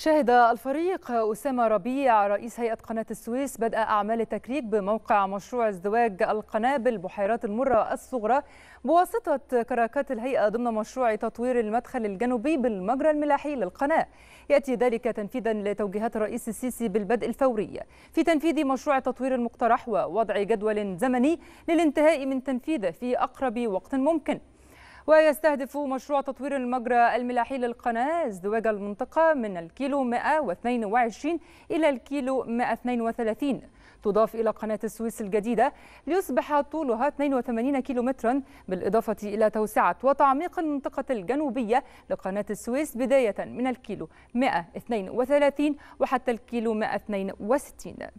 شهد الفريق أسامة ربيع رئيس هيئة قناة السويس بدء أعمال التكريك بموقع مشروع ازدواج القنابل بحيرات المرة الصغرى بواسطة كراكات الهيئة ضمن مشروع تطوير المدخل الجنوبي بالمجرى الملاحي للقناة يأتي ذلك تنفيذا لتوجيهات الرئيس السيسي بالبدء الفوري في تنفيذ مشروع تطوير المقترح ووضع جدول زمني للانتهاء من تنفيذه في أقرب وقت ممكن ويستهدف مشروع تطوير المجرى الملاحي للقناة ازدواج المنطقة من الكيلو 122 إلى الكيلو 132 تضاف إلى قناة السويس الجديدة ليصبح طولها 82 كيلومترا بالإضافة إلى توسعة وتعميق المنطقة الجنوبية لقناة السويس بداية من الكيلو 132 وحتى الكيلو 162